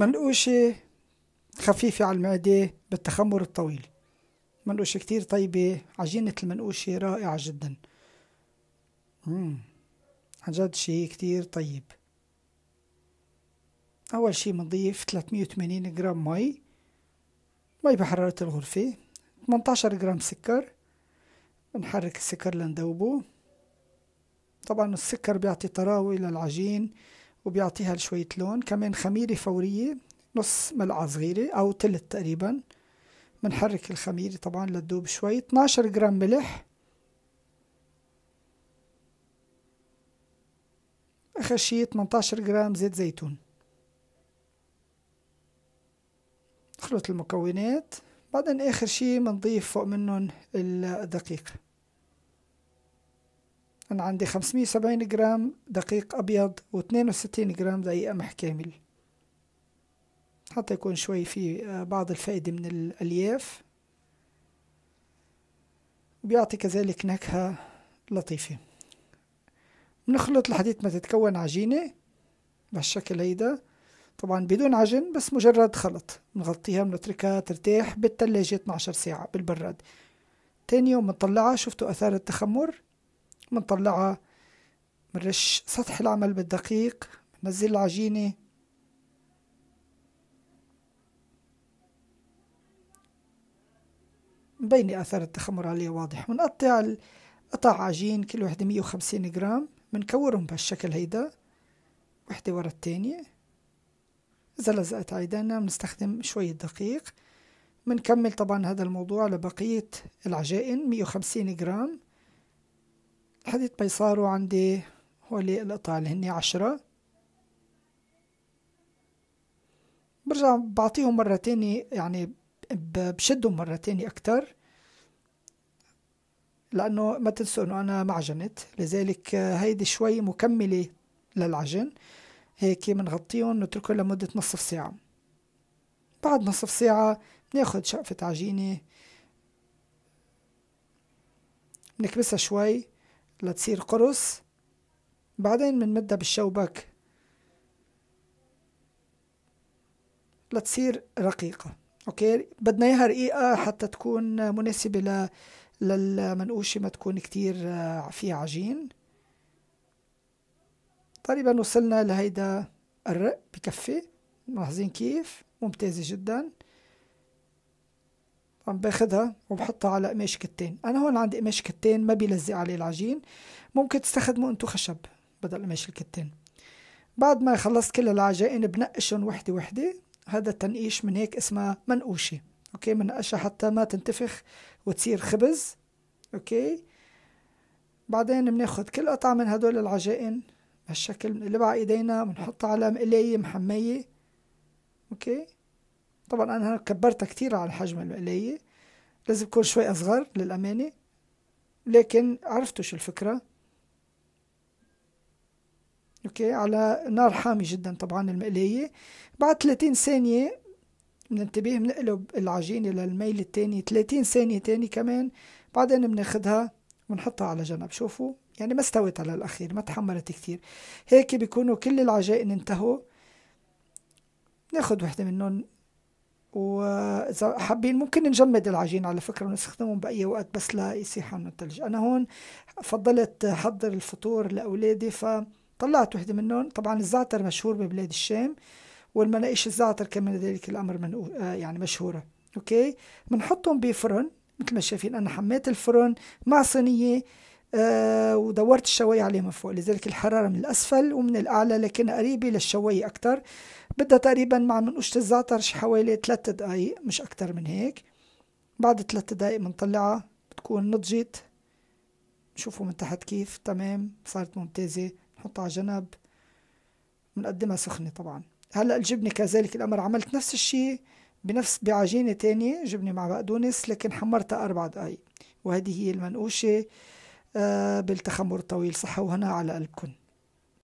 منقوشة خفيفة على المعدة بالتخمر الطويل منقوشة كتير طيبة عجينة المنقوشة رائعة جدا مم. عن جد شي كتير طيب أول شي بنضيف 380 جرام مي مي بحرارة الغرفة 18 جرام سكر بنحرك السكر لندوبه طبعا السكر بيعطي طراوة للعجين وبيعطيها شوية لون كمان خميرة فورية نص ملعقة صغيرة أو تلت تقريبا بنحرك الخميرة طبعا لتدوب شوي 12 جرام ملح آخر شي 18 جرام زيت زيتون نخلط المكونات بعدين آخر شي بنضيف فوق منهم الدقيق أنا عندي 570 جرام دقيق أبيض و62 جرام زي قمح كامل حتى يكون شوي في آه، بعض الفائدة من الألياف وبيعطي كذلك نكهة لطيفة بنخلط لحديت ما تتكون عجينة بهالشكل هيدا طبعا بدون عجن بس مجرد خلط بنغطيها بنتركها ترتاح بالتلاجة 12 ساعة بالبراد تاني يوم بنطلعها شفتوا أثار التخمر بنطلعها بنرش سطح العمل بالدقيق بنزل العجينة مبين أثر التخمر عليه واضح بنقطع قطع عجين كل وحدة مية وخمسين جرام بنكورهم بهالشكل هيدا وحدة ورا التانية إذا لزقت عيدانا بنستخدم شوية دقيق بنكمل طبعا هذا الموضوع لبقية العجائن مية وخمسين جرام الحديد بيصاروا عندي اللي القطع اللي هني عشرة برجع بعطيهم مرة تاني يعني بشدهم مرة تاني أكتر لأنه ما تنسوا أنه أنا معجنت لذلك هيدي شوي مكملة للعجن هيك بنغطيهم نتركهم لمدة نصف ساعة بعد نصف ساعة بناخد شقفة عجينة نكبسها شوي لتصير قرص بعدين بنمدها بالشوبك لتصير رقيقة اوكي بدنا اياها رقيقة حتى تكون مناسبة ل للمنقوشة ما تكون كتير آه، فيها عجين تقريبا وصلنا لهيدا الرق بكفي ملاحظين كيف ممتازة جدا عم باخدها وبحطها على قماش كتان انا هون عندي قماش كتان ما بيلزق عليه العجين ممكن تستخدموا انتو خشب بدل قماش الكتان بعد ما خلصت كل العجائن بنقشهم وحدة وحدة هذا التنقيش من هيك اسمها منقوشة اوكي منقشها حتى ما تنتفخ وتصير خبز اوكي بعدين بناخد كل قطعة من هدول العجائن بهالشكل بنقلبها على ايدينا بنحطها على مقلاية محمية اوكي طبعا انا كبرتها كثير على الحجم اللي لازم تكون شوي اصغر للامانة لكن عرفتوا شو الفكرة اوكي على نار حامي جدا طبعا المقلية بعد 30 ثانية بننتبه بنقلب العجينة للميل التاني 30 ثانية تاني كمان بعدين بناخدها ونحطها على جنب شوفوا يعني ما استوت على الأخير ما تحمرت كتير هيك بيكونوا كل العجائن انتهوا ناخد وحدة منهم واذا حابين ممكن نجمد العجين على فكره ونستخدمهم باي وقت بس لا يسيح عنه الثلج انا هون فضلت احضر الفطور لاولادي فطلعت وحده منهم طبعا الزعتر مشهور ببلاد الشام والمناقيش الزعتر كمان ذلك الامر من يعني مشهوره اوكي بنحطهم بفرن مثل ما شايفين انا حميت الفرن مع صينيه آه ودورت الشواية عليه من فوق لذلك الحرارة من الأسفل ومن الأعلى لكن قريبة للشواية أكتر بدها تقريبا مع منقوشة الزعتر شي حوالي ثلاث دقايق مش أكتر من هيك بعد ثلاث دقايق بنطلعها بتكون نضجت شوفوا من تحت كيف تمام صارت ممتازة نحطها على جنب بنقدمها سخنة طبعا هلا الجبنة كذلك الأمر عملت نفس الشي بنفس بعجينة تانية جبنة مع بقدونس لكن حمرتها أربع دقايق وهذه هي المنقوشة آه، بالتخمر الطويل صحة وهنا على قلبكم